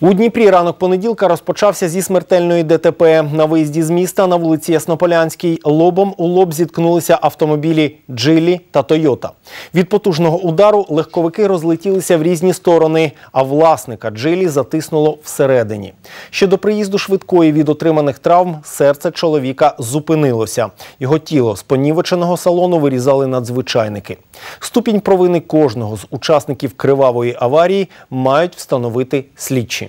У Дніпрі ранок понеділка розпочався зі смертельної ДТП. На виїзді з міста на вулиці Яснополянській лобом у лоб зіткнулися автомобілі Джилі та Тойота. Від потужного удару легковики розлетілися в різні сторони, а власника Джилі затиснуло всередині. Ще до приїзду швидкої від отриманих травм серце чоловіка зупинилося. Його тіло з понівеченого салону вирізали надзвичайники. Ступінь провини кожного з учасників кривавої аварії мають встановити слідчі.